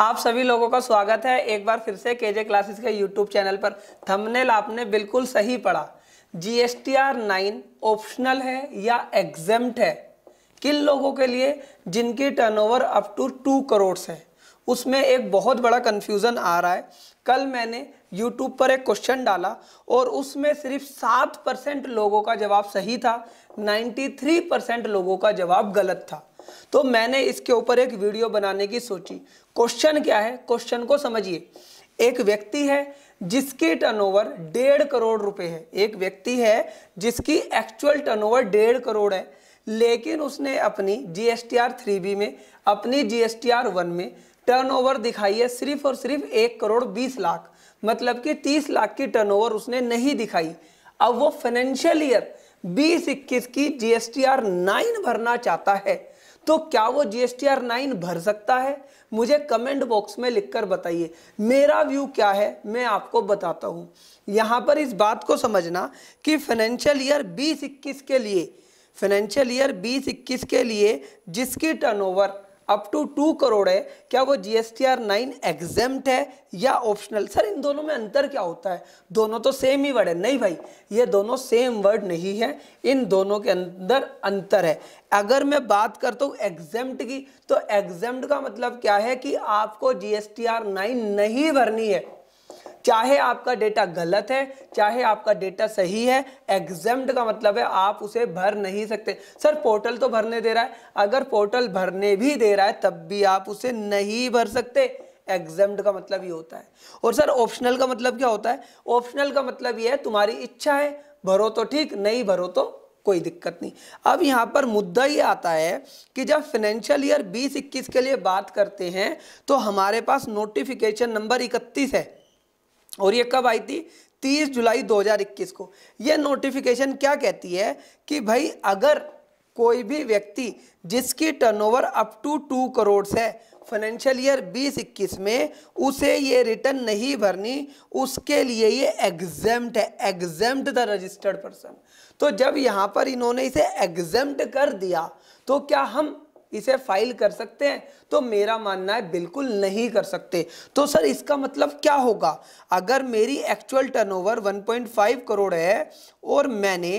आप सभी लोगों का स्वागत है एक बार फिर से केजे क्लासेस के यूट्यूब चैनल पर थंबनेल आपने बिल्कुल सही पढ़ा G S T R nine optional है या एग्जेम्ट है किन लोगों के लिए जिनकी turnover up to two crore है उसमें एक बहुत बड़ा कन्फ्यूज़न आ रहा है कल मैंने यूट्यूब पर एक क्वेश्चन डाला और उसमें सिर्फ सात परसेंट लोगों का जवाब सही था नाइन्टी थ्री परसेंट लोगों का जवाब गलत था तो मैंने इसके ऊपर एक वीडियो बनाने की सोची क्वेश्चन क्या है क्वेश्चन को समझिए एक व्यक्ति है जिसकी टर्नओवर डेढ़ करोड़ रुपए है एक व्यक्ति है जिसकी एक्चुअल टर्नओवर डेढ़ करोड़ है लेकिन उसने अपनी जी एस थ्री में अपनी G S T R one में टर्नओवर दिखाई है सिर्फ और सिर्फ एक करोड़ बीस लाख मतलब कि तीस लाख की टर्नओवर उसने नहीं दिखाई अब वो फाइनेंशियल ईयर बीस इक्कीस की जीएसटीआर एस नाइन भरना चाहता है तो क्या वो G S T R nine भर सकता है मुझे कमेंट बॉक्स में लिखकर बताइए मेरा व्यू क्या है मैं आपको बताता हूँ यहाँ पर इस बात को समझना कि फाइनेंशियल ईयर बीस इक्कीस के लिए फाइनेंशियल ईयर बीस इक्कीस के लिए जिसकी turnover up to two crore है क्या वो G S T R nine exempt है या ऑप्शनल सर इन दोनों में अंतर क्या होता है दोनों तो सेम ही वर्ड है नहीं भाई ये दोनों सेम वर्ड नहीं है इन दोनों के अंदर अंतर है अगर मैं बात करता हूँ एग्जेम्ट की तो एग्जेम्ट का मतलब क्या है कि आपको G S T R nine नहीं भरनी है चाहे आपका डेटा गलत है चाहे आपका डेटा सही है एग्जाम्ड का मतलब है आप उसे भर नहीं सकते सर पोर्टल तो भरने दे रहा है अगर पोर्टल भरने भी दे रहा है तब भी आप उसे नहीं भर सकते एग्जाम का मतलब ये होता है और सर ऑप्शनल का मतलब क्या होता है ऑप्शनल का मतलब ये है तुम्हारी इच्छा है भरो तो ठीक नहीं भरो तो कोई दिक्कत नहीं अब यहाँ पर मुद्दा ये आता है कि जब फाइनेंशियल ईयर बीस इक्कीस के लिए बात करते हैं तो हमारे पास नोटिफिकेशन नंबर इकतीस है और ये कब आई थी 30 जुलाई 2021 को ये नोटिफिकेशन क्या कहती है कि भाई अगर कोई भी व्यक्ति जिसकी turnover up to two crore है फाइनेंशियल ईयर बीस इक्कीस में उसे ये रिटर्न नहीं भरनी उसके लिए ये एग्जेम्ट है एग्जेम्ट द रजिस्टर्ड पर्सन तो जब यहाँ पर इन्होंने इसे एग्जेम्ट कर दिया तो क्या हम इसे फाइल कर सकते हैं तो मेरा मानना है बिल्कुल नहीं कर सकते तो सर इसका मतलब क्या होगा अगर मेरी एक्चुअल टर्नओवर 1.5 करोड़ है और मैंने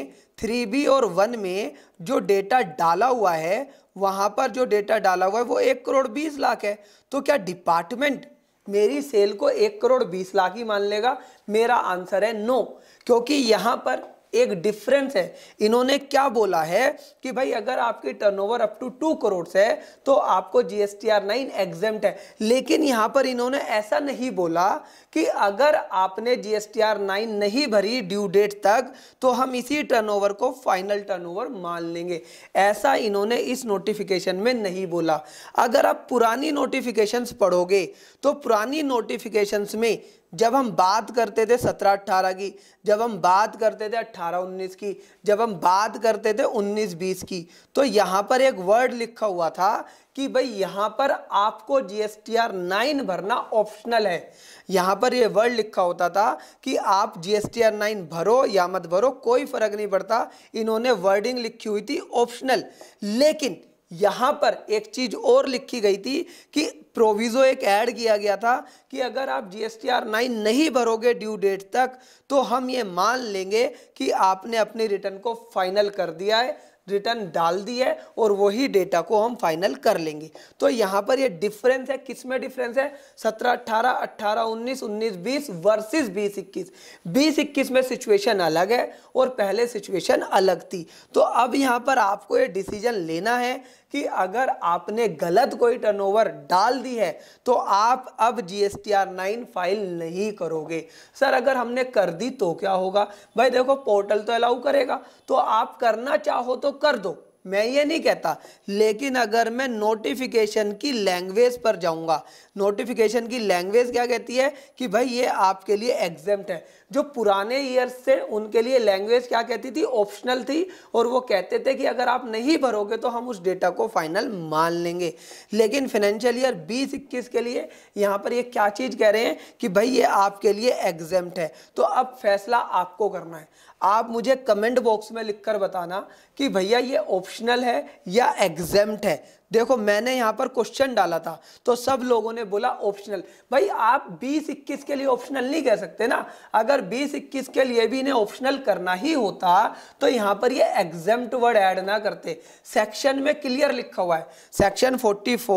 3B और 1 में जो डेटा डाला हुआ है वहाँ पर जो डेटा डाला हुआ है वो एक करोड़ बीस लाख है तो क्या डिपार्टमेंट मेरी सेल को एक करोड़ बीस लाख ही मान लेगा मेरा आंसर है नो क्योंकि यहाँ पर एक डिफरेंस है इन्होंने क्या बोला है कि भाई अगर आपकी turnover up to two crore है तो आपको जीएसटीआर नाइन एग्जेम्प्ट है लेकिन यहां पर इन्होंने ऐसा नहीं बोला कि अगर आपने जीएसटीआर नाइन नहीं भरी ड्यू डेट तक तो हम इसी टर्नओवर को फाइनल टर्नओवर मान लेंगे ऐसा इन्होंने इस नोटिफिकेशन में नहीं बोला अगर आप पुरानी नोटिफिकेशन पढ़ोगे तो पुरानी नोटिफिकेशन में जब हम बात करते थे सत्रह अट्ठारह की जब हम बात करते थे अट्ठारह उन्नीस की जब हम बात करते थे उन्नीस बीस की तो यहाँ पर एक वर्ड लिखा हुआ था कि भाई यहाँ पर आपको G S T R nine भरना ऑप्शनल है यहाँ पर ये वर्ड लिखा होता था कि आप G S T R nine भरो या मत भरो कोई फर्क नहीं पड़ता इन्होंने वर्डिंग लिखी हुई थी ऑप्शनल लेकिन यहाँ पर एक चीज और लिखी गई थी कि प्रोविजो एक ऐड किया गया था कि अगर आप G S T R nine नहीं भरोगे ड्यू डेट तक तो हम ये मान लेंगे कि आपने अपने रिटर्न को फाइनल कर दिया है रिटर्न डाल दी है और वही डेटा को हम फाइनल कर लेंगे तो यहाँ पर ये डिफरेंस है किस में डिफरेंस है सत्रह अट्ठारह अट्ठारह उन्नीस उन्नीस बीस वर्सेस बीस इक्कीस बीस इक्कीस में सिचुएशन अलग है और पहले सिचुएशन अलग थी तो अब यहाँ पर आपको ये डिसीजन लेना है कि अगर आपने गलत कोई टर्नओवर डाल दी है तो आप अब G S T R nine file नहीं करोगे सर अगर हमने कर दी तो क्या होगा भाई देखो पोर्टल तो अलाउ करेगा तो आप करना चाहो तो कर दो मैं ये नहीं कहता लेकिन अगर मैं नोटिफिकेशन की लैंग्वेज पर जाऊंगा नोटिफिकेशन की लैंग्वेज क्या कहती है कि भाई ये आपके लिए एग्जेम्प्ट है जो पुराने ईयर्स से उनके लिए लैंग्वेज क्या कहती थी ऑप्शनल थी और वो कहते थे कि अगर आप नहीं भरोगे तो हम उस डेटा को फाइनल मान लेंगे लेकिन फाइनेंशियल ईयर बीस इक्कीस के लिए यहाँ पर ये क्या चीज़ कह रहे हैं कि भाई ये आपके लिए एग्जाम है तो अब फैसला आपको करना है आप मुझे कमेंट बॉक्स में लिखकर बताना कि भैया ये ऑप्शनल है या एग्जाम है देखो मैंने यहाँ पर क्वेश्चन डाला था तो सब लोगों ने बोला ऑप्शनल भाई आप बीस इक्कीस के लिए ऑप्शनल नहीं कह सकते ना अगर बीस इक्कीस के लिए भी इन्हें ऑप्शनल करना ही होता तो यहाँ पर ये एग्जेम्प्ट वर्ड ऐड ना करते सेक्शन में क्लियर लिखा हुआ है सेक्शन 44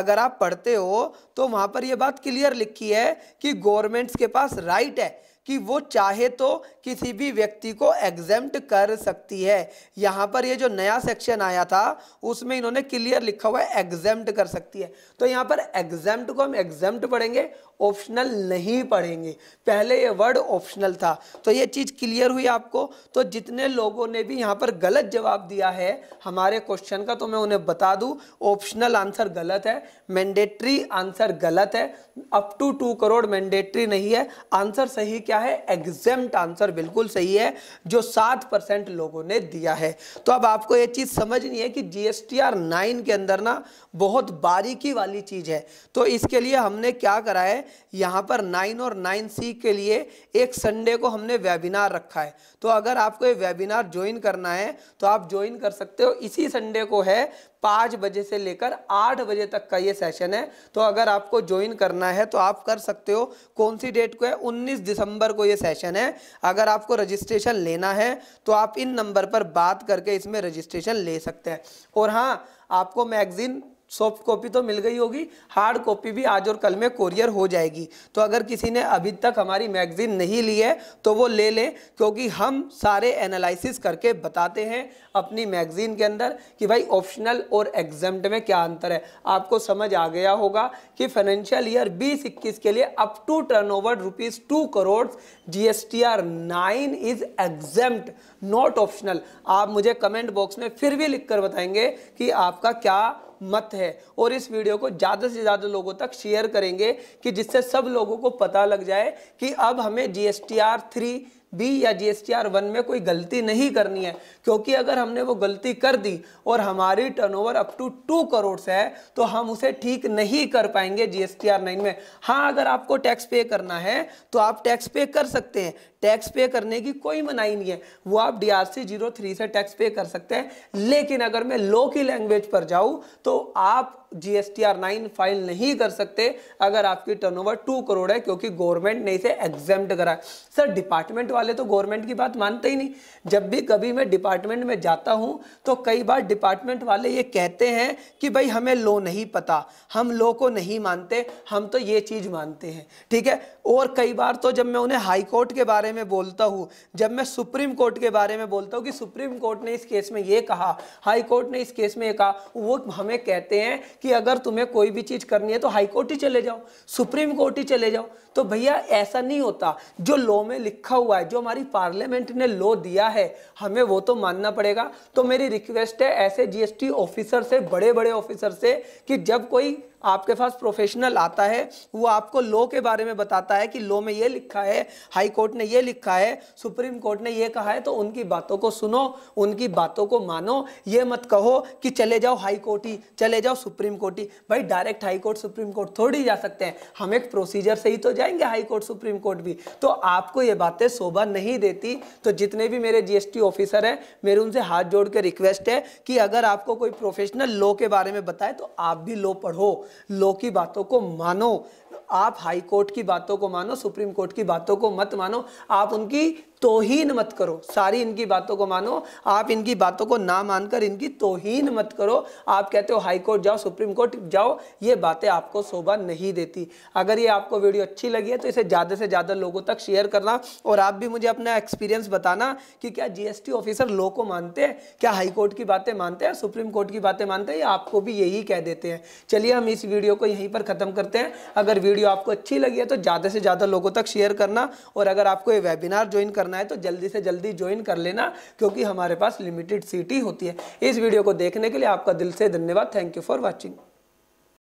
अगर आप पढ़ते हो तो वहाँ पर यह बात क्लियर लिखी है कि गवर्नमेंट्स के पास राइट है कि वो चाहे तो किसी भी व्यक्ति को एग्जेम्प्ट कर सकती है यहाँ पर ये जो नया सेक्शन आया था उसमें इन्होंने क्लियर लिखा हुआ है एग्जेम्प्ट कर सकती है तो यहाँ पर एग्जेम्प्ट को हम एग्जेम्प्ट पढ़ेंगे ऑप्शनल नहीं पढ़ेंगे पहले ये वर्ड ऑप्शनल था तो ये चीज़ क्लियर हुई आपको तो जितने लोगों ने भी यहाँ पर गलत जवाब दिया है हमारे क्वेश्चन का तो मैं उन्हें बता दूँ ऑप्शनल आंसर गलत है मैंडेट्री आंसर गलत है up to two crore mandatory नहीं है आंसर सही क्या है एग्जैम्ट आंसर बिल्कुल सही है जो सात परसेंट लोगों ने दिया है तो अब आपको ये चीज़ समझ नहीं है कि G S T R nine के अंदर ना बहुत बारीकी वाली चीज़ है तो इसके लिए हमने क्या करा है यहाँ पर नाइन और नाइन सी के लिए एक संडे को हमने वेबिनार रखा है तो अगर आपको ये वेबिनार ज्वाइन करना है तो आप ज्वाइन कर सकते हो इसी संडे को है पाँच बजे से लेकर आठ बजे तक का ये सेशन है तो अगर आपको ज्वाइन करना है तो आप कर सकते हो कौन सी डेट को है उन्नीस दिसंबर को ये सेशन है अगर आपको रजिस्ट्रेशन लेना है तो आप इन नंबर पर बात करके इसमें रजिस्ट्रेशन ले सकते हैं और हाँ आपको मैगजीन सॉफ्ट कॉपी तो मिल गई होगी हार्ड कॉपी भी आज और कल में कोरियर हो जाएगी तो अगर किसी ने अभी तक हमारी मैगजीन नहीं ली है तो वो ले लें क्योंकि हम सारे एनालिसिस करके बताते हैं अपनी मैगजीन के अंदर कि भाई ऑप्शनल और एग्जाम्ड में क्या अंतर है आपको समझ आ गया होगा कि फाइनेंशियल ईयर बीस इक्कीस के लिए up to turnover rupees two crore G S T R nine is exempt not optional आप मुझे कमेंट बॉक्स में फिर भी लिख बताएंगे कि आपका क्या मत है और इस वीडियो को ज़्यादा से ज़्यादा लोगों तक शेयर करेंगे कि जिससे सब लोगों को पता लग जाए कि अब हमें G S T R three B या जी एस वन में कोई गलती नहीं करनी है क्योंकि अगर हमने वो गलती कर दी और हमारी turnover up to two crore है तो हम उसे ठीक नहीं कर पाएंगे जी एस नाइन में हाँ अगर आपको टैक्स पे करना है तो आप टैक्स पे कर सकते हैं टैक्स पे करने की कोई मनाही नहीं है वो आप D R C zero three से टैक्स पे कर सकते हैं लेकिन अगर मैं लो की लैंग्वेज पर जाऊँ तो आप आर नाइन फाइल नहीं कर सकते अगर आपकी टर्नओवर टू करोड़ है क्योंकि गवर्नमेंट ने इसे एग्जेम्प्ट करा सर डिपार्टमेंट वाले तो गवर्नमेंट की बात मानते ही नहीं जब भी कभी मैं डिपार्टमेंट में जाता हूँ तो कई बार डिपार्टमेंट वाले ये कहते हैं कि भाई हमें लो नहीं पता हम लो को नहीं मानते हम तो ये चीज़ मानते हैं ठीक है और कई बार तो जब मैं उन्हें हाई कोर्ट के बारे में बोलता हूँ जब मैं सुप्रीम कोर्ट के बारे में बोलता हूँ कि सुप्रीम कोर्ट ने इस केस में ये कहा हाई कोर्ट ने इस केस में ये कहा वो हमें कहते हैं कि अगर तुम्हें कोई भी चीज़ करनी है तो हाई कोर्ट ही चले जाओ सुप्रीम कोर्ट ही चले जाओ तो भैया ऐसा नहीं होता जो लॉ में लिखा हुआ है जो हमारी पार्लियामेंट ने लो दिया है हमें वो तो मानना पड़ेगा तो मेरी रिक्वेस्ट है ऐसे जीएसटी ऑफिसर से बड़े बड़े ऑफिसर से कि जब कोई आपके पास प्रोफेशनल आता है वो आपको लॉ के बारे में बताता है कि लॉ में ये लिखा है हाई कोर्ट ने ये लिखा है सुप्रीम कोर्ट ने ये कहा है तो उनकी बातों को सुनो उनकी बातों को मानो ये मत कहो कि चले जाओ हाई कोर्ट ही चले जाओ सुप्रीम कोर्ट ही भाई direct High Court Supreme Court थोड़ी जा सकते हैं हम एक प्रोसीजर से ही तो जाएंगे हाई कोर्ट सुप्रीम कोर्ट भी तो आपको ये बातें शोभा नहीं देती तो जितने भी मेरे जीएसटी ऑफिसर हैं मेरे उनसे हाथ जोड़ के रिक्वेस्ट है कि अगर आपको कोई प्रोफेशनल लॉ के बारे में बताए तो आप भी लॉ पढ़ो लो बातों को मानो आप हाई कोर्ट की बातों को मानो सुप्रीम कोर्ट की बातों को मत मानो आप उनकी तोहीन मत करो सारी इनकी बातों को मानो आप इनकी बातों को ना मानकर इनकी तोहीन मत करो आप कहते हो हाई कोर्ट जाओ सुप्रीम कोर्ट जाओ ये बातें आपको शोभा नहीं देती अगर ये आपको वीडियो अच्छी लगी है तो इसे ज़्यादा से ज़्यादा लोगों तक शेयर करना और आप भी मुझे अपना एक्सपीरियंस बताना कि क्या जी ऑफिसर लो को मानते हैं क्या हाईकोर्ट की बातें मानते हैं सुप्रीम कोर्ट की बातें मानते हैं या आपको भी यही कह देते हैं चलिए हम इस वीडियो को यहीं पर ख़त्म करते हैं अगर वीडियो आपको अच्छी लगी है तो ज़्यादा से ज़्यादा लोगों तक शेयर करना और अगर आपको ये वेबिनार ज्वाइन करना है तो जल्दी से जल्दी ज्वाइन कर लेना क्योंकि हमारे पास लिमिटेड सीट ही होती है इस वीडियो को देखने के लिए आपका दिल से धन्यवाद थैंक यू फॉर वॉचिंग